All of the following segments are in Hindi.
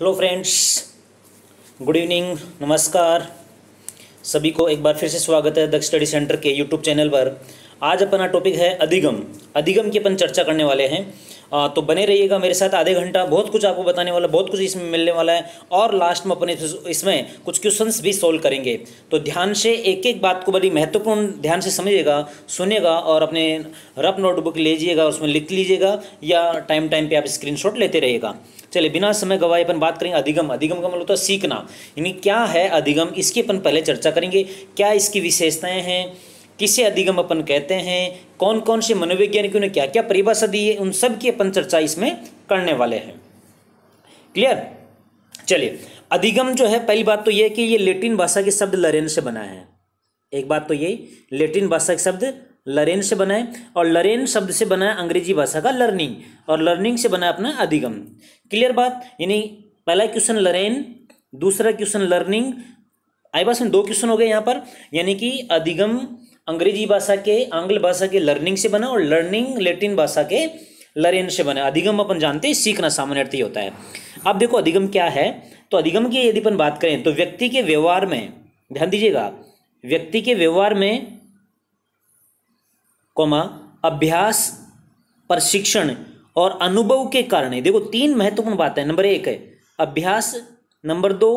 हेलो फ्रेंड्स गुड इवनिंग नमस्कार सभी को एक बार फिर से स्वागत है दक्ष स्टडी सेंटर के यूट्यूब चैनल पर आज अपना टॉपिक है अधिगम अधिगम की अपन चर्चा करने वाले हैं तो बने रहिएगा मेरे साथ आधे घंटा बहुत कुछ आपको बताने वाला बहुत कुछ इसमें मिलने वाला है और लास्ट में अपने इसमें कुछ क्वेश्चन भी सोल्व करेंगे तो ध्यान से एक एक बात को बड़ी महत्वपूर्ण ध्यान से समझिएगा सुनिएगा और अपने रफ नोटबुक लीजिएगा उसमें लिख लीजिएगा या टाइम टाइम पर आप स्क्रीन लेते रहेगा चलिए बिना समय गवाए अपन बात करेंगे अधिगम अधिगम का मतलब होता तो है सीखना यानी क्या है अधिगम इसकी अपन पहले चर्चा करेंगे क्या इसकी विशेषताएं हैं किसे अधिगम अपन कहते हैं कौन कौन से मनोवैज्ञानिकों ने क्या क्या परिभाषा दी है उन सब की अपन चर्चा इसमें करने वाले हैं क्लियर चलिए अधिगम जो है पहली बात तो यह कि ये लेटिन भाषा के शब्द लरेन से बना है एक बात तो यही लेटिन भाषा के शब्द लरेन से बनाए और लरेन शब्द से बना है अंग्रेजी भाषा का लर्निंग और लर्निंग से बना अपना अधिगम क्लियर बात यानी पहला क्वेश्चन लरेन दूसरा क्वेश्चन लर्निंग आई बात दो क्वेश्चन हो गए यहाँ पर यानी कि अधिगम अंग्रेजी भाषा के आंग्ल भाषा के लर्निंग से बना और लर्निंग लेटिन भाषा के लर्न से बना अधिगम अपन जानते हैं सीखना सामान्य अर्थ ही होता है अब देखो अधिगम क्या है तो अधिगम की यदि अपन बात करें तो व्यक्ति के व्यवहार में ध्यान दीजिएगा व्यक्ति के व्यवहार में कौमा अभ्यास प्रशिक्षण और अनुभव के कारण देखो तीन महत्वपूर्ण बात है नंबर एक है अभ्यास नंबर दो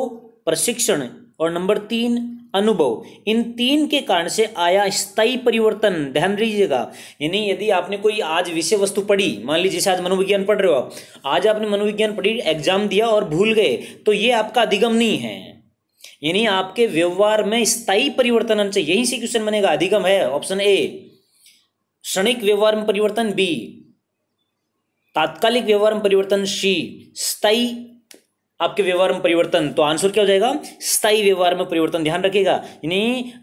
प्रशिक्षण और नंबर तीन अनुभव इन तीन के कारण से आया स्थायी परिवर्तन ध्यान दीजिएगा यानी यदि आपने कोई आज विषय वस्तु पढ़ी मान लीजिए जैसे आज मनोविज्ञान पढ़ रहे हो आप आज आपने मनोविज्ञान पढ़ी एग्जाम दिया और भूल गए तो ये आपका अधिगम नहीं है यानी आपके व्यवहार में स्थायी परिवर्तन आना चाहिए यही से क्वेश्चन बनेगा अधिगम है ऑप्शन ए क्षणिक व्यवहार में परिवर्तन बी तात्कालिक व्यवहार में परिवर्तन सी स्थायी आपके व्यवहार में परिवर्तन तो आंसर क्या हो जाएगा स्थायी व्यवहार में परिवर्तन ध्यान रखेगा यानी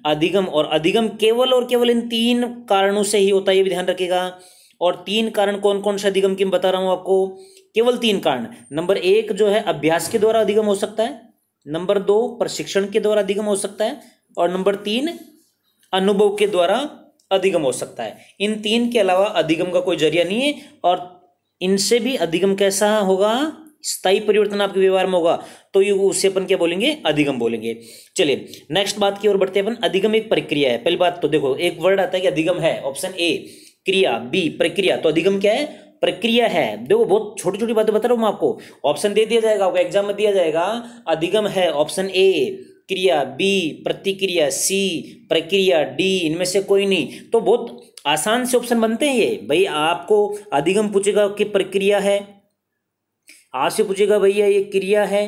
अधिगम और अधिगम केवल और केवल इन तीन कारणों से ही होता है ये भी ध्यान रखेगा और तीन कारण कौन कौन से अधिगम की बता रहा हूँ आपको केवल तीन कारण नंबर एक जो है अभ्यास के द्वारा अधिगम हो सकता है नंबर दो प्रशिक्षण के द्वारा अधिगम हो सकता है और नंबर तीन अनुभव के द्वारा अधिगम हो सकता है इन तीन के अलावा अधिगम का कोई जरिया नहीं है और इनसे भी अधिगम कैसा होगा स्थायी परिवर्तन आपके व्यवहार में होगा तो ये उससे अपन क्या बोलेंगे अधिगम बोलेंगे चलिए नेक्स्ट बात की ओर बढ़ते हैं अपन अधिगम एक प्रक्रिया है पहली बात तो देखो एक वर्ड आता है कि अधिगम है ऑप्शन ए क्रिया बी प्रक्रिया तो अधिगम क्या है प्रक्रिया है देखो बहुत छोटी छोटी बातें बता रहा हूं मैं आपको ऑप्शन दे दिया जाएगा आपको एग्जाम में दिया जाएगा अधिगम है ऑप्शन ए क्रिया बी प्रतिक्रिया सी प्रक्रिया डी इनमें से कोई नहीं तो बहुत आसान से ऑप्शन बनते हैं ये भाई आपको अधिगम पूछेगा कि प्रक्रिया है आपसे पूछेगा भैया ये क्रिया है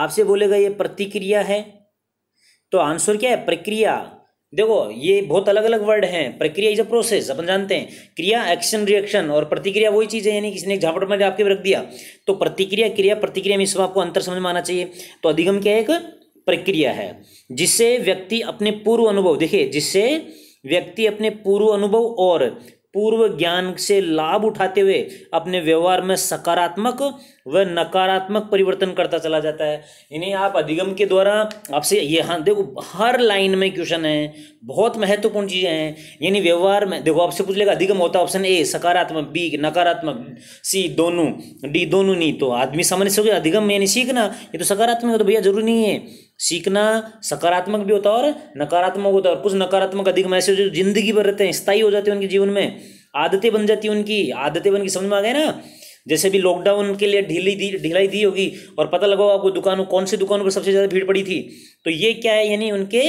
आपसे बोलेगा ये प्रतिक्रिया है तो आंसर क्या है प्रक्रिया देखो ये बहुत अलग अलग वर्ड हैं प्रक्रिया इज अ प्रोसेस अपन जानते हैं क्रिया एक्शन रिएक्शन और प्रतिक्रिया वही चीज़ है यानी किसी ने झापट में आपके रख दिया तो प्रतिक्रिया क्रिया प्रतिक्रिया में इसमें आपको अंतर समझ में आना चाहिए तो अधिगम क्या है एक प्रक्रिया है जिससे व्यक्ति अपने पूर्व अनुभव देखिए जिससे व्यक्ति अपने पूर्व अनुभव और पूर्व ज्ञान से लाभ उठाते हुए अपने व्यवहार में सकारात्मक व नकारात्मक परिवर्तन करता चला जाता है इन्हें आप अधिगम के द्वारा आपसे ये हाँ देखो हर लाइन में क्वेश्चन है बहुत महत्वपूर्ण चीज़ें हैं यानी व्यवहार में देखो आपसे पूछ लेगा अधिगम होता है ऑप्शन ए सकारात्मक बी नकारात्मक सी दोनों डी दोनों नहीं तो आदमी समझ सके अधिगम यानी सीखना ये तो सकारात्मक हो तो भैया जरूरी नहीं है सीखना सकारात्मक भी होता है और नकारात्मक होता है और कुछ नकारात्मक अधिक मैसेज जो जिंदगी भर रहते हैं स्थायी हो जाते हैं उनके जीवन में आदतें बन जाती हैं उनकी आदतें बन की समझ में आ गए ना जैसे भी लॉकडाउन के लिए ढीली दी ढिलाई दी होगी और पता लगा आपको दुकानों कौन सी दुकानों पर सबसे ज़्यादा भीड़ पड़ी थी तो ये क्या है यानी उनके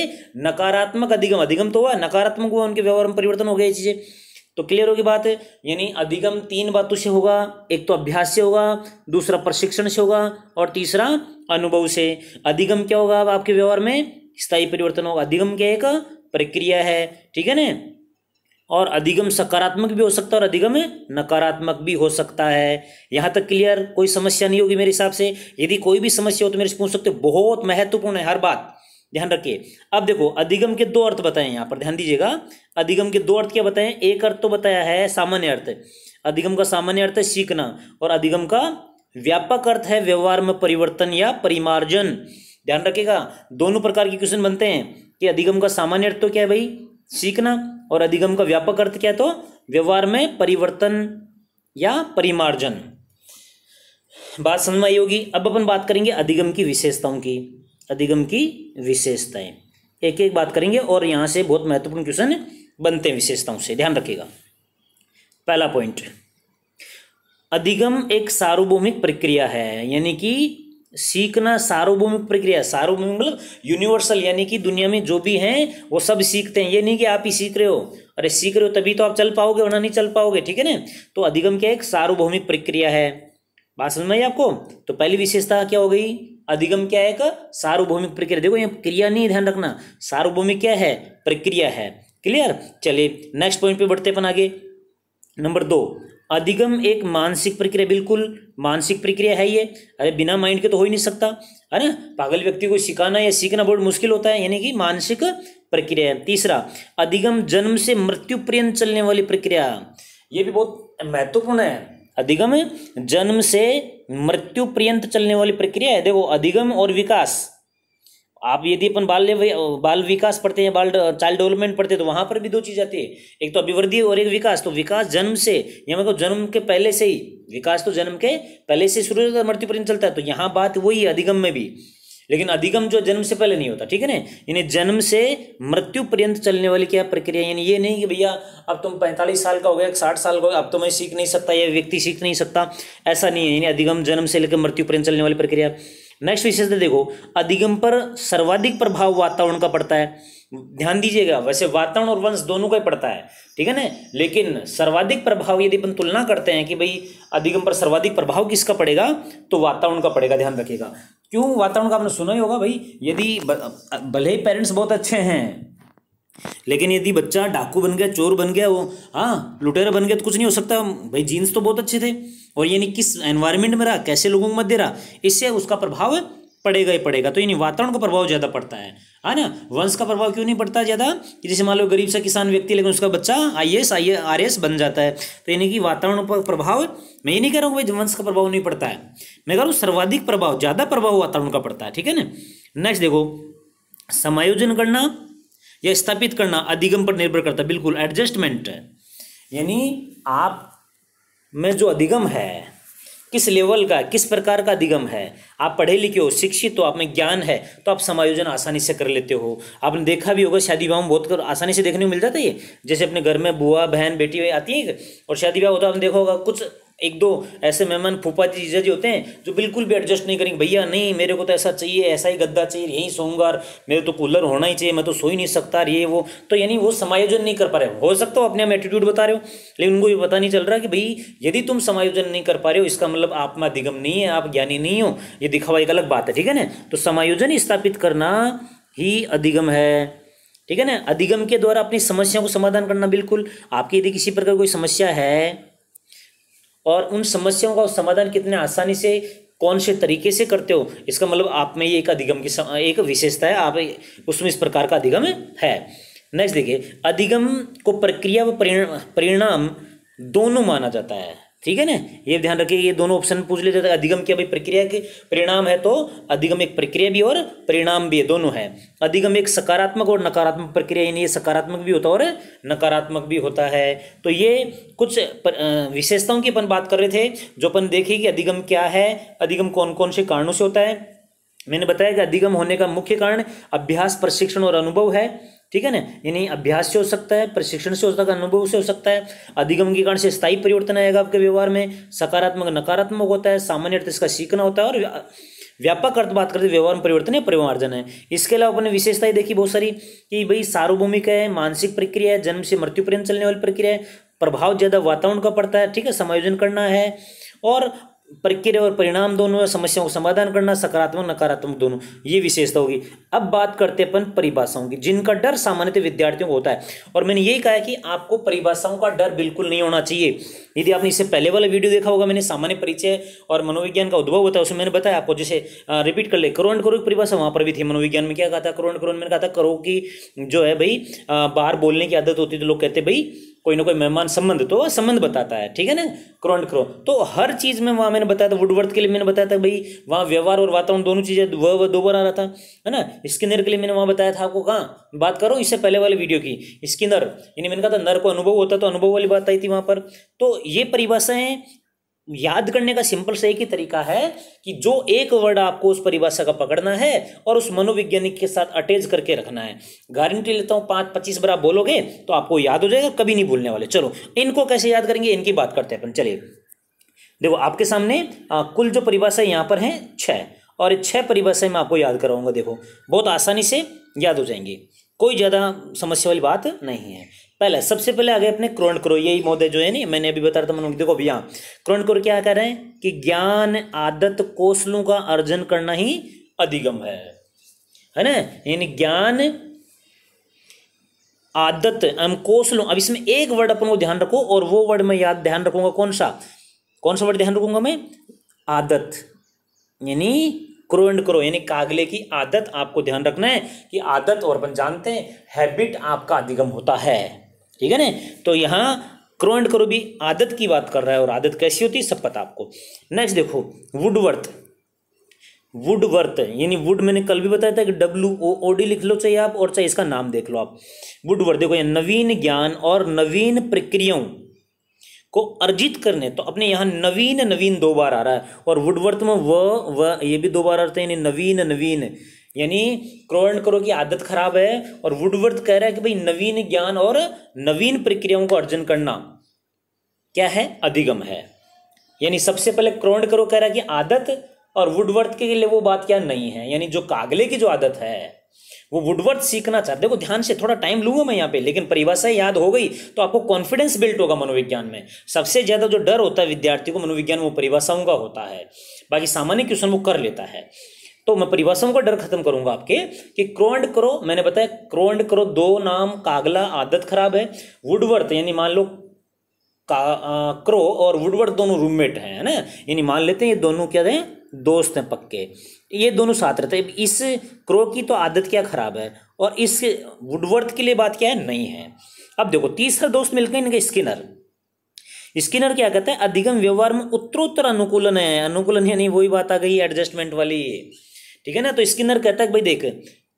नकारात्मक अधिगम अधिगम तो हुआ नकारात्मक हुआ उनके व्यवहार में परिवर्तन हो गया ये चीज़ें तो क्लियर होगी बात है यानी अधिगम तीन बातों से होगा एक तो अभ्यास से होगा दूसरा प्रशिक्षण से होगा और तीसरा अनुभव से अधिगम क्या होगा अब आपके व्यवहार में स्थायी परिवर्तन होगा अधिगम क्या एक प्रक्रिया है ठीक है ना और अधिगम सकारात्मक भी हो सकता है और अधिगम नकारात्मक भी हो सकता है यहाँ तक क्लियर कोई समस्या नहीं होगी मेरे हिसाब से यदि कोई भी समस्या हो तो मेरे से पूछ सकते हो बहुत महत्वपूर्ण है हर बात ध्यान रखिए अब देखो अधिगम के दो अर्थ बताए यहाँ पर ध्यान दीजिएगा अधिगम के दो अर्थ क्या बताए एक अर्थ तो बताया है सामान्य अर्थ अधिगम का सामान्य अर्थ है सीखना और अधिगम का व्यापक अर्थ है व्यवहार में परिवर्तन या परिमार्जन ध्यान रखिएगा दोनों प्रकार के क्वेश्चन बनते हैं कि अधिगम का सामान्य अर्थ तो क्या है भाई सीखना और अधिगम का व्यापक अर्थ क्या है तो व्यवहार में परिवर्तन या परिमार्जन बात समझ में आई होगी अब अपन बात करेंगे अधिगम की विशेषताओं की अधिगम की विशेषताएं एक एक बात करेंगे और यहां से बहुत महत्वपूर्ण क्वेश्चन बनते हैं विशेषताओं से ध्यान रखिएगा पहला पॉइंट अधिगम एक सार्वभौमिक प्रक्रिया है यानी कि सीखना सार्वभौमिक प्रक्रिया सार्वभौमिक मतलब यूनिवर्सल यानी कि दुनिया में जो भी हैं वो सब सीखते हैं ये नहीं कि आप ही सीख रहे हो अरे सीख रहे हो तभी तो आप चल पाओगे वरना नहीं चल पाओगे ठीक है ना तो अधिगम क्या एक सार्वभौमिक प्रक्रिया है बात समझ में आई आपको तो पहली विशेषता क्या हो गई अधिगम क्या है एक सार्वभौमिक प्रक्रिया देखो ये क्रिया नहीं ध्यान रखना सार्वभौमिक क्या है प्रक्रिया है क्लियर चलिए नेक्स्ट पॉइंट पे बढ़ते अपन आगे नंबर दो अधिगम एक मानसिक प्रक्रिया बिल्कुल मानसिक प्रक्रिया है ये अरे बिना माइंड के तो हो ही नहीं सकता है ना पागल व्यक्ति को सिखाना या सीखना बहुत मुश्किल होता है यानी कि मानसिक प्रक्रिया है तीसरा अधिगम जन्म से मृत्यु पर्यंत चलने वाली प्रक्रिया ये भी बहुत महत्वपूर्ण है अधिगम जन्म से मृत्यु पर्यंत चलने वाली प्रक्रिया है देखो अधिगम और विकास आप यदि अपन बाल बाल विकास पढ़ते हैं बाल चाइल्ड डेवलपमेंट पढ़ते हैं तो वहां पर भी दो चीज आती है एक तो अभिवृद्धि और एक विकास तो विकास जन्म से या मतलब जन्म के पहले से ही विकास तो जन्म के पहले से शुरू होता है मृत्यु पर्यंत चलता है तो यहाँ बात वही है अधिगम में भी लेकिन अधिगम जो जन्म से पहले नहीं होता ठीक है ना यानी जन्म से मृत्यु पर्यंत चलने वाली क्या प्रक्रिया यानी ये नहीं कि भैया अब तुम पैंतालीस साल का हो गया साठ साल का हो गया अब तो मैं सीख नहीं सकता या व्यक्ति सीख नहीं सकता ऐसा नहीं है यानी अधिगम जन्म से लेकर मृत्यु पर्यंत चलने वाली प्रक्रिया नेक्स्ट विशेषता देखो अधिगम पर सर्वाधिक प्रभाव वातावरण का पड़ता है ध्यान दीजिएगा वैसे वातावरण और वंश दोनों का ही पड़ता है ठीक है ना लेकिन सर्वाधिक प्रभाव यदि अपन तुलना करते हैं कि भाई अधिगम पर सर्वाधिक प्रभाव किसका पड़ेगा तो वातावरण का पड़ेगा ध्यान रखिएगा क्यों वातावरण का आपने सुना ही होगा भाई यदि भले ही पेरेंट्स बहुत अच्छे हैं लेकिन यदि बच्चा डाकू बन गया चोर बन गया वो हाँ लुटेरा बन गया तो कुछ नहीं हो सकता भाई जीन्स तो बहुत अच्छे थे और यानी किस एनवायरमेंट में रहा कैसे लोगों को मत दे रहा इससे उसका प्रभाव पड़ेगा ही पड़ेगा तो यानी वातावरण का प्रभाव ज़्यादा पड़ता है है हाँ ना वंश का प्रभाव क्यों नहीं पड़ता ज़्यादा कि जैसे मान लो गरीब सा किसान व्यक्ति लेकिन उसका बच्चा I S I R S बन जाता है तो यानी कि वातावरण पर प्रभाव मैं ये नहीं कह रहा हूँ भाई वंश का प्रभाव नहीं पड़ता है मैं कह रहा हूँ सर्वाधिक प्रभाव ज़्यादा प्रभाव वातावरण का पड़ता है ठीक है ना नेक्स्ट देखो समायोजन करना या स्थापित करना अधिगम पर निर्भर करता है बिल्कुल एडजस्टमेंट यानी आप में जो अधिगम है किस लेवल का किस प्रकार का अधिगम है आप पढ़े लिखे हो शिक्षित हो आप में ज्ञान है तो आप समायोजन आसानी से कर लेते हो आपने देखा भी होगा शादी विवाह में बहुत कर आसानी से देखने को मिल जाता है ये जैसे अपने घर में बुआ बहन बेटी आती है और शादी विवाह होता है आपने देखा होगा कुछ एक दो ऐसे मेहमान फूफा जी जीजा जी होते हैं जो बिल्कुल भी एडजस्ट नहीं करेंगे भैया नहीं मेरे को तो ऐसा चाहिए ऐसा ही गद्दा चाहिए यहीं सोऊंगा और मेरे तो कूलर होना ही चाहिए मैं तो सो ही नहीं सकता ये वो तो यानी वो समायोजन नहीं कर पा रहे हो सकता हो अपने आप एटीट्यूड बता रहे हो लेकिन उनको ये पता नहीं चल रहा कि भाई यदि तुम समायोजन नहीं कर पा रहे हो इसका मतलब आप में अधिगम नहीं है आप ज्ञानी नहीं हो ये दिखावा एक अलग बात है ठीक है ना तो समायोजन स्थापित करना ही अधिगम है ठीक है ना अधिगम के द्वारा अपनी समस्याओं को समाधान करना बिल्कुल आपकी यदि किसी प्रकार कोई समस्या है और उन समस्याओं का समाधान कितने आसानी से कौन से तरीके से करते हो इसका मतलब आप में ये एक अधिगम की एक विशेषता है आप उसमें इस प्रकार का अधिगम है नेक्स्ट देखिए अधिगम को प्रक्रिया व परिणाम दोनों माना जाता है ठीक है ना ये ध्यान रखिए ये दोनों ऑप्शन पूछ लेते थे तो अधिगम क्या भाई प्रक्रिया के परिणाम है तो अधिगम एक प्रक्रिया भी और परिणाम भी है दोनों है अधिगम एक सकारात्मक और नकारात्मक प्रक्रिया यानी ये सकारात्मक भी होता है और नकारात्मक भी होता है तो ये कुछ विशेषताओं की अपन बात कर रहे थे जो अपन देखे कि अधिगम क्या है अधिगम कौन कौन से कारणों से होता है मैंने बताया कि अधिगम होने का मुख्य कारण अभ्यास प्रशिक्षण और अनुभव है ठीक है ना यानी अभ्यास से हो सकता है प्रशिक्षण से हो सकता है अनुभव से हो सकता है अधिगम के कारण से स्थायी परिवर्तन आएगा आपके व्यवहार में सकारात्मक नकारात्मक होता है सामान्य अर्थ इसका सीखना होता है और व्यापक अर्थ बात करते व्यवहार में परिवर्तन है परिवर्जन है इसके अलावा अपने विशेषताएं देखी बहुत सारी कि भाई सार्वभौमिक है मानसिक प्रक्रिया है जन्म से मृत्यु पर्यंत चलने वाली प्रक्रिया है प्रभाव ज़्यादा वातावरण का पड़ता है ठीक है समायोजन करना है और प्रक्रिया और परिणाम दोनों समस्याओं का समाधान करना सकारात्मक नकारात्मक दोनों ये विशेषता होगी अब बात करते हैं अपन परिभाषाओं की जिनका डर सामान्यतः विद्यार्थियों को होता है और मैंने यही कहा है कि आपको परिभाषाओं का डर बिल्कुल नहीं होना चाहिए यदि आपने इससे पहले वाला वीडियो देखा होगा मैंने सामान्य परिचय और मनोविज्ञान का उद्भव होता है उसमें मैंने बताया आपको जैसे रिपीट कर ले करोड़ करोड़ की परिभाषा वहाँ पर भी थी मनोविज्ञान में क्या कहा था करोड़ करोड़ मैंने कहा था करो की जो है भाई बाहर बोलने की आदत होती है तो लोग कहते भाई कोई ना कोई मेहमान संबंध तो संबंध बताता है ठीक है ना क्रोन क्रो तो हर चीज़ में वहां मैंने बताया था वुडवर्थ के लिए मैंने बताया था भाई वहां व्यवहार और वातावरण दोनों चीज़ें वह वह दो बार आ रहा था है ना स्किनर के लिए मैंने वहां बताया था आपको कहाँ बात करो इससे पहले वाले वीडियो की स्किनर यानी मैंने कहा था नर को अनुभव होता तो अनुभव वाली बात आई थी वहां पर तो ये परिभाषाएं याद करने का सिंपल से एक ही तरीका है कि जो एक वर्ड आपको उस परिभाषा का पकड़ना है और उस मनोवैज्ञानिक के साथ अटैच करके रखना है गारंटी लेता हूं पांच पच्चीस बार आप बोलोगे तो आपको याद हो जाएगा कभी नहीं भूलने वाले चलो इनको कैसे याद करेंगे इनकी बात करते हैं अपन चलिए देखो आपके सामने आ, कुल जो परिभाषा यहां पर है छह और छह परिभाषाएं मैं आपको याद कराऊंगा देखो बहुत आसानी से याद हो जाएंगे कोई ज़्यादा समस्या वाली बात नहीं है पहले सबसे पहले आगे अपने क्रोण करो यही मोदे जो है नहीं मैंने अभी बताया था मनोज देखो भैया क्रोण करो क्या कह रहे हैं कि ज्ञान आदत कौशलों का अर्जन करना ही अधिगम है है ना यानी ज्ञान आदत एम कौशलों अब इसमें एक वर्ड अपन को ध्यान रखो और वो वर्ड मैं याद ध्यान रखूंगा कौन सा कौन सा वर्ड ध्यान रखूंगा मैं आदत यानी क्रोण करो यानी कागले की आदत आपको ध्यान रखना है कि आदत और अपन जानते हैं हैबिट आपका अधिगम होता है ठीक है ना तो यहाँ क्रो एंड करो भी आदत की बात कर रहा है और आदत कैसी होती है सब पता आपको नेक्स्ट देखो वुडवर्थ वुडवर्थ यानी वुड मैंने कल भी बताया था कि डब्ल्यू ओ ओ डी लिख लो चाहिए आप और चाहे इसका नाम देख लो आप वुडवर्थ देखो ये नवीन ज्ञान और नवीन प्रक्रियाओं को अर्जित करने तो अपने यहाँ नवीन नवीन दो बार आ रहा है और वुडवर्थ में व व ये भी दो बार आ रहा है यानी नवीन नवीन यानी करो की आदत खराब है और वुडवर्थ कह रहा है कि भाई नवीन ज्ञान और नवीन प्रक्रियाओं को अर्जन करना क्या है अधिगम है यानी सबसे पहले करो कह रहा है कि आदत और वुडवर्थ के लिए वो बात क्या नहीं है यानी जो कागले की जो आदत है वो वुडवर्थ सीखना चाहते देखो ध्यान से थोड़ा टाइम लूंगा मैं यहाँ पे लेकिन परिभाषा याद हो गई तो आपको कॉन्फिडेंस बिल्ट होगा मनोविज्ञान में सबसे ज्यादा जो डर होता है विद्यार्थी को मनोविज्ञान वो परिभाषाओं का होता है बाकी सामान्य क्वेश्चन वो कर लेता है तो मैं परिभाषाओं का डर खत्म करूंगा आपके कि क्रोंड करो मैंने बताया क्रोंड करो दो नाम कागला आदत खराब है वुडवर्थ यानी मान लो का आ, क्रो और वुडवर्थ दोनों रूममेट हैं है ना यानी मान लेते हैं ये दोनों क्या हैं दोस्त हैं पक्के ये दोनों साथ रहते हैं इस क्रो की तो आदत क्या खराब है और इस वुडवर्थ के लिए बात क्या है नहीं है अब देखो तीसरा दोस्त मिलकर इनका स्किनर स्किनर क्या कहता है अधिगम व्यवहार में उत्तरोत्तर अनुकूलन है अनुकूलन यानी वही बात आ गई एडजस्टमेंट वाली ठीक है ना तो स्किनर कहता है भाई देख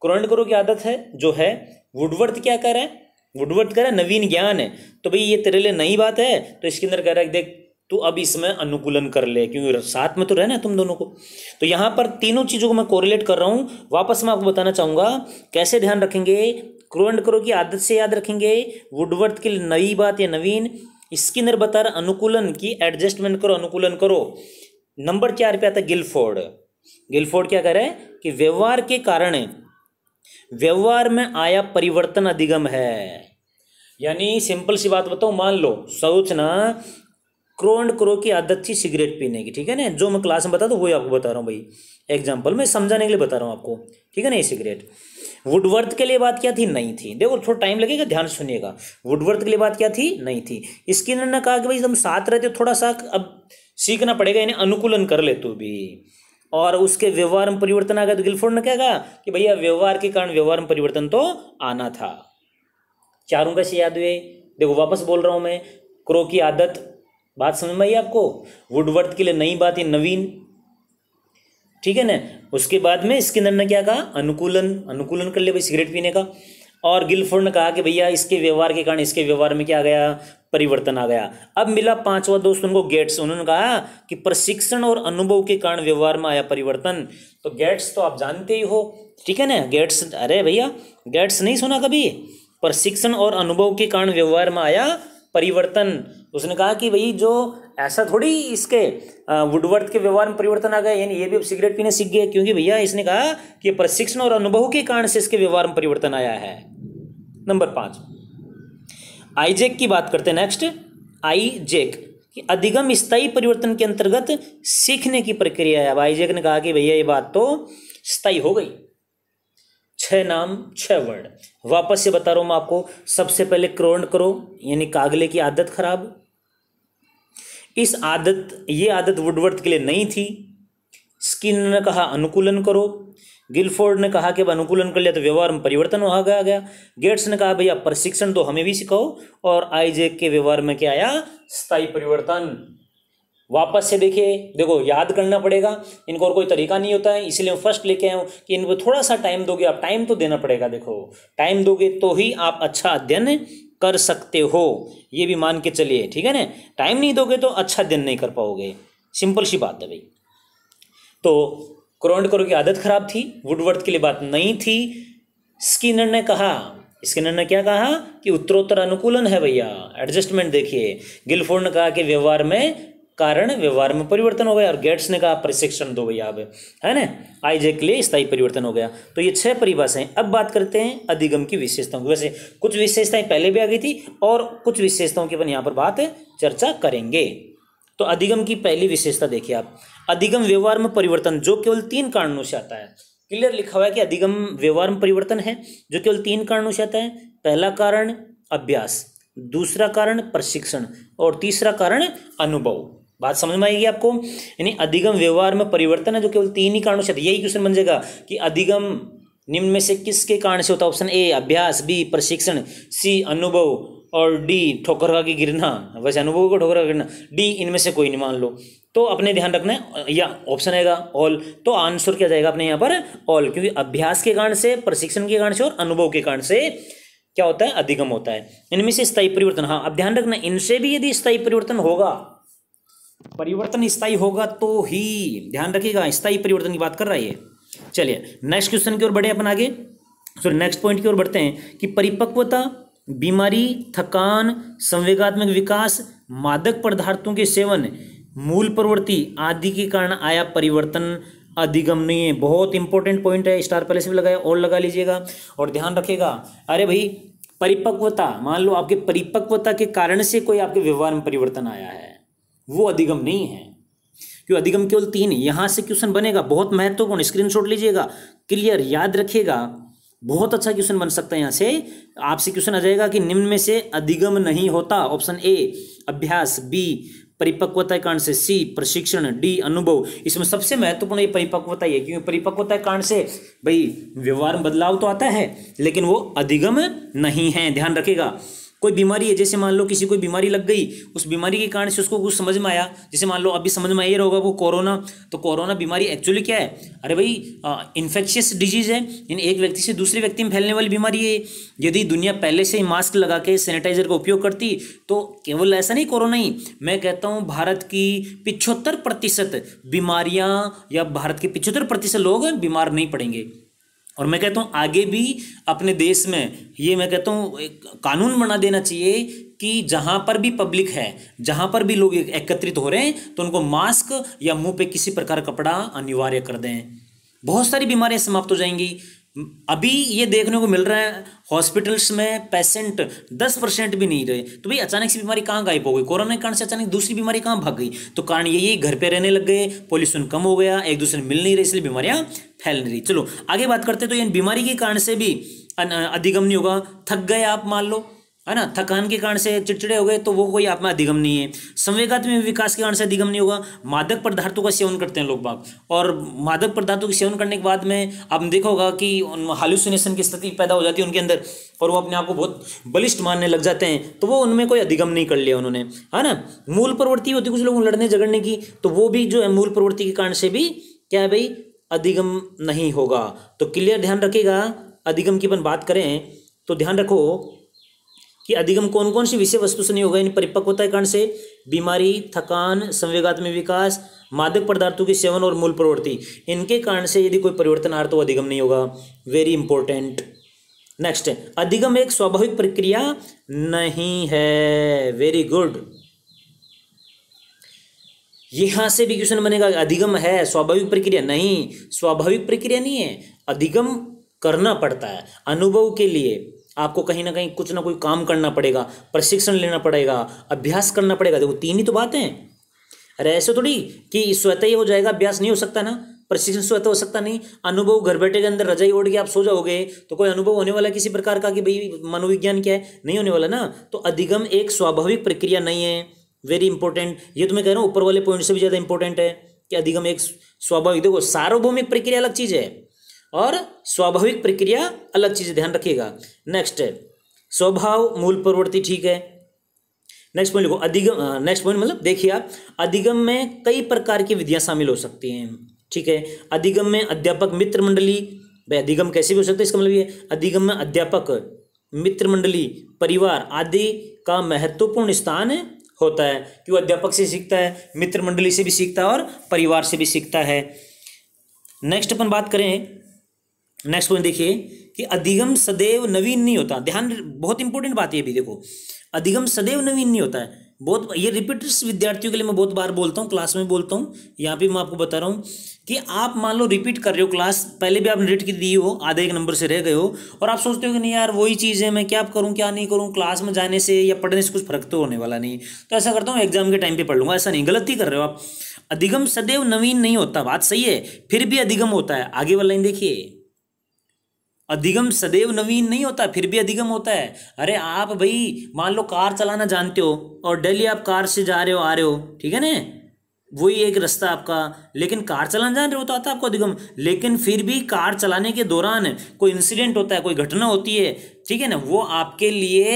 करो की आदत है जो है वुडवर्थ क्या कर रहे हैं वुडवर्थ कह रहा है नवीन ज्ञान है तो भाई ये तेरे लिए नई बात है तो स्किनर कह रहा है देख तो अब इसमें अनुकूलन कर ले क्योंकि साथ में तो रहना तुम दोनों को तो यहाँ पर तीनों चीज़ों को मैं कोरिलेट कर रहा हूँ वापस मैं आपको बताना चाहूँगा कैसे ध्यान रखेंगे क्रो एंड करो की आदत से याद रखेंगे वुडवर्थ के लिए नई बात या नवीन स्किनर बता रहा अनुकूलन की एडजस्टमेंट करो अनुकूलन करो नंबर चार पे आता है गिलफोर्ड गिलफोर्ड क्या करे कि व्यवहार के कारण व्यवहार में आया परिवर्तन अधिगम है यानी सिंपल सी बात बताऊं मान लो सोच ना क्रो एंड क्रो की आदत थी सिगरेट पीने की ठीक है ना जो मैं क्लास में बता दू वही आपको बता रहा हूँ भाई एग्जाम्पल मैं समझाने के लिए बता रहा हूँ आपको ठीक है ना ये सिगरेट वुडवर्थ के लिए बात क्या थी नहीं थी देखो थोड़ा टाइम लगेगा ध्यान सुनिएगा वुडवर्थ के लिए बात क्या थी नहीं थी इसके ने कहा कि भाई हम साथ रहते थोड़ा सा अब सीखना पड़ेगा यानी अनुकूलन कर ले तू भी और उसके व्यवहार में परिवर्तन आ गया तो गिलफोर्ड ने क्या कहा कि भैया व्यवहार के कारण व्यवहार में परिवर्तन तो आना था चारों का याद हुए देखो वापस बोल रहा हूँ मैं क्रो की आदत बात समझ में आई आपको वुडवर्थ के लिए नई बात है नवीन ठीक है ना उसके बाद में इसके अंदर ने क्या कहा अनुकूलन अनुकूलन कर लिया भाई सिगरेट पीने का और गिलफोर्ड ने कहा कि भैया इसके व्यवहार के कारण इसके व्यवहार में क्या आ गया परिवर्तन आ गया अब मिला पांचवा दोस्त उनको गेट्स उन्होंने कहा कि प्रशिक्षण और अनुभव के कारण व्यवहार में आया परिवर्तन तो गेट्स तो आप जानते ही हो ठीक है ना गेट्स अरे भैया गेट्स नहीं सुना कभी प्रशिक्षण और अनुभव के कारण व्यवहार में आया परिवर्तन उसने कहा कि भाई जो ऐसा थोड़ी इसके वुडवर्थ के व्यवहार में परिवर्तन आ गया यानी ये भी अब सिगरेट पीने सीख गए क्योंकि भैया इसने कहा कि प्रशिक्षण और अनुभव के कारण से इसके व्यवहार में परिवर्तन आया है नंबर पाँच आईजेक की बात करते हैं नेक्स्ट आईजेक कि अधिगम स्थायी परिवर्तन के अंतर्गत सीखने की प्रक्रिया है अब आईजेक ने कहा कि भैया ये बात तो स्थायी हो गई छः नाम छः वर्ड वापस से बता रहा हूं मैं आपको सबसे पहले क्रोण करो यानी कागले की आदत खराब इस आदत ये आदत वुडवर्थ के लिए नहीं थी स्किन ने कहा अनुकूलन करो गिलफोर्ड ने कहा कि अब अनुकूलन कर लिया तो व्यवहार में परिवर्तन हो गया गया गेट्स ने कहा भैया प्रशिक्षण तो हमें भी सिखाओ और आईजे के व्यवहार में क्या आया स्थायी परिवर्तन वापस से देखिए देखो याद करना पड़ेगा इनको और कोई तरीका नहीं होता है इसलिए मैं फर्स्ट लेके आया हूँ कि इनको थोड़ा सा टाइम दोगे आप टाइम तो देना पड़ेगा देखो टाइम दोगे तो ही आप अच्छा अध्ययन कर सकते हो ये भी मान के चलिए ठीक है ना टाइम नहीं दोगे तो अच्छा अध्ययन नहीं कर पाओगे सिंपल सी बात है भाई तो क्रोनडकर की आदत खराब थी वुडवर्थ के लिए बात नहीं थी स्किनर ने कहा स्किनर ने क्या कहा कि उत्तरोत्तर अनुकूलन है भैया एडजस्टमेंट देखिए गिलफोर्ड ने कहा कि व्यवहार में कारण व्यवहार में परिवर्तन हो गया और गेट्स ने कहा प्रशिक्षण दो भैया अब है ना आईजे के लिए स्थायी परिवर्तन हो गया तो ये छह परिभाषाएं अब बात करते हैं अधिगम की विशेषताओं की वैसे कुछ विशेषताएं पहले भी आ गई थी और कुछ विशेषताओं की अपन यहाँ पर बात चर्चा करेंगे तो अधिगम की पहली विशेषता देखिए आप अधिगम व्यवहार में परिवर्तन जो केवल तीन कारणों से आता है क्लियर लिखा हुआ है कि अधिगम व्यवहार में परिवर्तन है जो केवल तीन कारणों से आता है पहला कारण अभ्यास दूसरा कारण प्रशिक्षण और तीसरा कारण अनुभव बात समझ में आएगी आपको यानी अधिगम व्यवहार में परिवर्तन है जो केवल तीन ही कारणों से आता है यही क्वेश्चन बन जाएगा कि अधिगम निम्न में से किसके कारण से होता है ऑप्शन ए अभ्यास बी प्रशिक्षण सी अनुभव और डी ठोकर का गिरना वैसे अनुभव को ठोकर गिरना डी इनमें से कोई नहीं मान लो तो अपने ध्यान रखना है या ऑप्शन आएगा ऑल तो आंसर क्या जाएगा अपने यहाँ पर ऑल क्योंकि अभ्यास के कारण से प्रशिक्षण के कारण से और अनुभव के कारण से क्या होता है अधिगम होता है इनमें से स्थायी परिवर्तन हाँ अब ध्यान रखना इनसे भी यदि स्थायी परिवर्तन होगा परिवर्तन स्थायी होगा तो ही ध्यान रखिएगा स्थायी परिवर्तन की बात कर रहा है चलिए नेक्स्ट क्वेश्चन की ओर बढ़े अपन आगे नेक्स्ट पॉइंट की ओर बढ़ते हैं कि परिपक्वता बीमारी थकान संवेगात्मक विकास मादक पदार्थों के सेवन मूल प्रवृत्ति आदि के कारण आया परिवर्तन अधिगम नहीं है बहुत इंपॉर्टेंट पॉइंट है स्टार पैलेस से भी लगाया और लगा लीजिएगा और ध्यान रखेगा अरे भाई परिपक्वता मान लो आपके परिपक्वता के कारण से कोई आपके व्यवहार में परिवर्तन आया है वो अधिगम नहीं है क्यों अधिगम केवल तीन यहां से क्वेश्चन बनेगा बहुत महत्वपूर्ण स्क्रीनशॉट लीजिएगा क्लियर याद रखिएगा बहुत अच्छा क्वेश्चन बन सकता है यहाँ से आपसे क्वेश्चन आ जाएगा कि निम्न में से अधिगम नहीं होता ऑप्शन ए अभ्यास बी परिपक्वता कारण से सी प्रशिक्षण डी अनुभव इसमें सबसे महत्वपूर्ण ये परिपक्वता है क्योंकि परिपक्वता कारण से भाई व्यवहार में बदलाव तो आता है लेकिन वो अधिगम नहीं है ध्यान रखेगा कोई बीमारी है जैसे मान लो किसी को बीमारी लग गई उस बीमारी के कारण से उसको कुछ समझ में आया जैसे मान लो अभी समझ में आया होगा वो कोरोना तो कोरोना बीमारी एक्चुअली क्या है अरे भाई इन्फेक्शियस डिजीज़ है इन एक व्यक्ति से दूसरे व्यक्ति में फैलने वाली बीमारी है यदि दुनिया पहले से ही मास्क लगा के सैनिटाइजर का उपयोग करती तो केवल ऐसा नहीं कोरोना ही मैं कहता हूँ भारत की पिछहत्तर प्रतिशत बीमारियाँ या भारत के पिछहत्तर प्रतिशत लोग बीमार नहीं पड़ेंगे और मैं कहता हूँ आगे भी अपने देश में ये मैं कहता हूँ कानून बना देना चाहिए कि जहाँ पर भी पब्लिक है जहाँ पर भी लोग एकत्रित हो रहे हैं तो उनको मास्क या मुंह पे किसी प्रकार कपड़ा अनिवार्य कर दें बहुत सारी बीमारियाँ समाप्त हो जाएंगी अभी ये देखने को मिल रहा है हॉस्पिटल्स में पेशेंट दस परसेंट भी नहीं रहे तो भाई अचानक से बीमारी कहाँ गायब हो गई कोरोना के कारण से अचानक दूसरी बीमारी कहाँ भाग गई तो कारण यही घर पे रहने लग गए पॉल्यूशन कम हो गया एक दूसरे मिल नहीं रहे इसलिए बीमारियाँ फैल नहीं रही चलो आगे बात करते तो इन बीमारी के कारण से भी अधिगम नहीं होगा थक गए आप मान लो है ना थकान के कारण से चिड़चिड़े हो गए तो वो कोई आप में अधिगम नहीं है संवेगात्मक विकास के कारण से अधिगम नहीं होगा मादक पदार्थों का सेवन करते हैं लोग बाग और मादक पदार्थों के सेवन करने के बाद में आप देखा होगा कि हालुसिनेशन की स्थिति पैदा हो जाती है उनके अंदर और वो अपने आप को बहुत बलिष्ठ मानने लग जाते हैं तो वो उनमें कोई अधिगम नहीं कर लिया उन्होंने है ना मूल प्रवृत्ति होती कुछ लोगों लड़ने झगड़ने की तो वो भी जो है मूल प्रवृत्ति के कारण से भी क्या है भाई अधिगम नहीं होगा तो क्लियर ध्यान रखेगा अधिगम की अपन बात करें तो ध्यान रखो कि अधिगम कौन कौन सी विषय वस्तु से नहीं होगा यानी परिपक्वता के कारण से बीमारी थकान संवेगात्मक विकास मादक पदार्थों के सेवन और मूल प्रवृत्ति इनके कारण से यदि कोई परिवर्तन आ रहा तो अधिगम नहीं होगा वेरी इंपॉर्टेंट नेक्स्ट अधिगम एक स्वाभाविक प्रक्रिया नहीं है वेरी गुड यहां से भी क्वेश्चन बनेगा अधिगम है स्वाभाविक प्रक्रिया नहीं स्वाभाविक प्रक्रिया नहीं है अधिगम करना पड़ता है अनुभव के लिए आपको कहीं ना कहीं कुछ ना कोई काम करना पड़ेगा प्रशिक्षण लेना पड़ेगा अभ्यास करना पड़ेगा देखो तीन ही तो बातें हैं अरे ऐसे थोड़ी कि स्वतः ही हो जाएगा अभ्यास नहीं हो सकता ना प्रशिक्षण स्वतः हो सकता नहीं अनुभव घर बैठे के अंदर रजाई ओढ़ के आप सो जाओगे तो कोई अनुभव होने वाला किसी प्रकार का कि भाई मनोविज्ञान क्या है नहीं होने वाला ना तो अधिगम एक स्वाभाविक प्रक्रिया नहीं है वेरी इंपॉर्टेंट ये तो मैं कह रहा हूँ ऊपर वाले पॉइंट से भी ज़्यादा इंपॉर्टेंट है कि अधिगम एक स्वाभाविक देखो सार्वभौमिक प्रक्रिया अलग चीज़ है और स्वाभाविक प्रक्रिया अलग चीज ध्यान रखिएगा नेक्स्ट स्वभाव मूल प्रवृत्ति ठीक है नेक्स्ट पॉइंट लिखो अधिगम नेक्स्ट हाँ, पॉइंट मतलब देखिए आप अधिगम में कई प्रकार की विधियां शामिल हो सकती हैं ठीक है अधिगम में अध्यापक मित्र मंडली भाई अधिगम कैसे भी हो सकता है इसका मतलब ये अधिगम में अध्यापक मित्र मंडली परिवार आदि का महत्वपूर्ण स्थान होता है कि वो अध्यापक से सीखता है मित्र मंडली से भी सीखता है और परिवार से भी सीखता है नेक्स्ट अपन बात करें नेक्स्ट पॉइंट देखिए कि अधिगम सदैव नवीन नहीं होता ध्यान बहुत इंपॉर्टेंट बात है अभी देखो अधिगम सदैव नवीन नहीं होता है बहुत ये रिपीटर्स विद्यार्थियों के लिए मैं बहुत बार बोलता हूँ क्लास में बोलता हूँ यहाँ पे मैं आपको बता रहा हूँ कि आप मान लो रिपीट कर रहे हो क्लास पहले भी आपने रिट की दी हो आधे एक नंबर से रह गए हो और आप सोचते हो कि नहीं यार वही चीज़ है मैं क्या करूँ क्या नहीं करूँ क्लास में जाने से या पढ़ने से कुछ फर्क तो होने वाला नहीं तो ऐसा करता हूँ एग्जाम के टाइम पर पढ़ लूँगा ऐसा नहीं गलती कर रहे हो आप अधिगम सदैव नवीन नहीं होता बात सही है फिर भी अधिगम होता है आगे वाला देखिए अधिगम सदैव नवीन नहीं होता फिर भी अधिगम होता है अरे आप भाई मान लो कार चलाना जानते हो और डेली आप कार से जा रहे हो आ रहे हो ठीक है ना वही एक रास्ता आपका लेकिन कार चलाना जान रहे हो तो आता आपको अधिगम लेकिन फिर भी कार चलाने के दौरान कोई इंसिडेंट होता है कोई घटना होती है ठीक है ना वो आपके लिए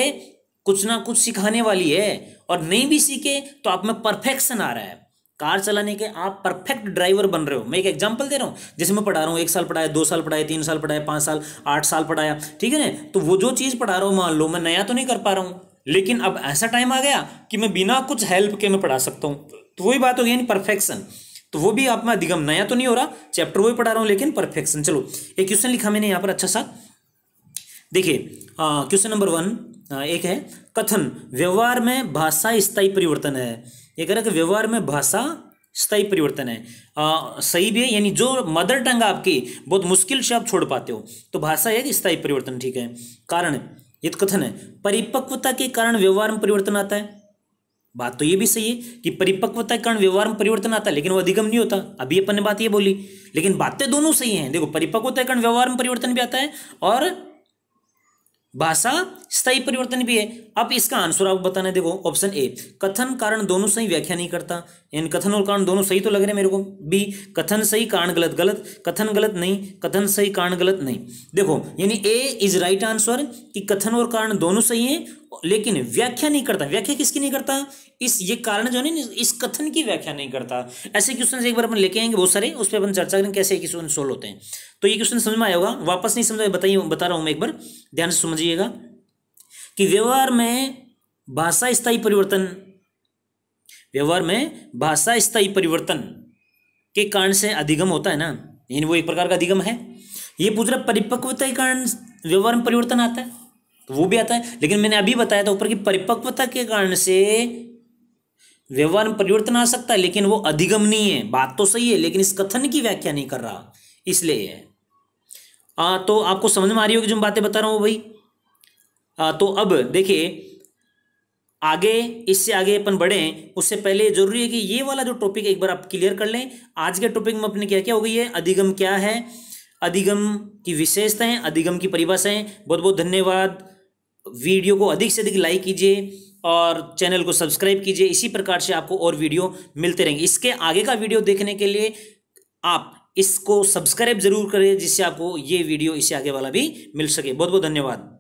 कुछ ना कुछ सिखाने वाली है और नहीं भी सीखे तो आप में परफेक्शन आ रहा है कार चलाने के आप परफेक्ट ड्राइवर बन रहे हो मैं एक एग्जांपल दे रहा हूँ जैसे मैं पढ़ा रहा हूँ एक साल पढ़ाया दो साल पढ़ाया तीन साल पढ़ाया पाँच साल आठ साल पढ़ाया ठीक है ना तो वो जो चीज़ पढ़ा रहा हूँ मान लो मैं नया तो नहीं कर पा रहा हूँ लेकिन अब ऐसा टाइम आ गया कि मैं बिना कुछ हेल्प के मैं पढ़ा सकता हूँ तो वही बात हो गई यानी परफेक्शन तो वो भी आप में अधिगम नया तो नहीं हो रहा चैप्टर वही पढ़ा रहा हूँ लेकिन परफेक्शन चलो एक क्वेश्चन लिखा मैंने यहाँ पर अच्छा सा देखिए क्वेश्चन नंबर वन एक है कथन व्यवहार में भाषा स्थायी परिवर्तन है ये कह रहा है कि व्यवहार में भाषा स्थायी परिवर्तन है आ, सही भी है यानी जो मदर टंग आपकी बहुत मुश्किल से आप छोड़ पाते हो तो भाषा कि स्थायी परिवर्तन ठीक है कारण ये तो कथन है परिपक्वता के कारण व्यवहार में परिवर्तन आता है बात तो ये भी सही है कि परिपक्वता के कारण व्यवहार में परिवर्तन आता है लेकिन वो अधिगम नहीं होता अभी अपन ने बात ये बोली लेकिन बातें दोनों सही हैं देखो परिपक्वता के कारण व्यवहार में परिवर्तन भी आता है और भाषा स्थायी परिवर्तन भी है अब इसका आंसर आप बताना देखो ऑप्शन ए कथन कारण दोनों सही व्याख्या नहीं करता इन कथन और कारण दोनों सही तो लग रहे हैं मेरे को बी कथन सही कारण गलत गलत कथन गलत नहीं कथन सही कारण गलत नहीं देखो यानी ए इज राइट आंसर कि कथन और कारण दोनों सही है लेकिन व्याख्या नहीं करता व्याख्या किसकी नहीं करता इस ये कारण जो है ना इस कथन की व्याख्या नहीं करता ऐसे क्वेश्चन एक बार अपन लेके आएंगे बहुत सारे उस पर अपन चर्चा करेंगे कैसे क्वेश्चन सोल्व होते हैं तो ये क्वेश्चन समझ में आया होगा वापस नहीं समझा बताइए बता रहा हूं मैं एक बार ध्यान से समझिएगा कि व्यवहार में भाषा स्थायी परिवर्तन व्यवहार में भाषा स्थायी परिवर्तन के कारण से अधिगम होता है ना यानी वो एक प्रकार का अधिगम है ये पूछ रहा परिपक्वता के कारण व्यवहार में परिवर्तन आता है तो वो भी आता है लेकिन मैंने अभी बताया था ऊपर की परिपक्वता के कारण से व्यवहार में परिवर्तन आ सकता है लेकिन वो अधिगम नहीं है बात तो सही है लेकिन इस कथन की व्याख्या नहीं कर रहा इसलिए है आ, तो आपको समझ में आ रही होगी जो बातें बता रहा हूं भाई आ, तो अब देखिए आगे इससे आगे अपन बढ़े उससे पहले जरूरी है कि ये वाला जो टॉपिक एक बार आप क्लियर कर लें आज के टॉपिक में अपने क्या क्या हो गई है अधिगम क्या है अधिगम की विशेषताएं अधिगम की परिभाषाएं बहुत बहुत धन्यवाद वीडियो को अधिक से अधिक लाइक कीजिए और चैनल को सब्सक्राइब कीजिए इसी प्रकार से आपको और वीडियो मिलते रहेंगे इसके आगे का वीडियो देखने के लिए आप इसको सब्सक्राइब जरूर करें जिससे आपको ये वीडियो इससे आगे वाला भी मिल सके बहुत बहुत धन्यवाद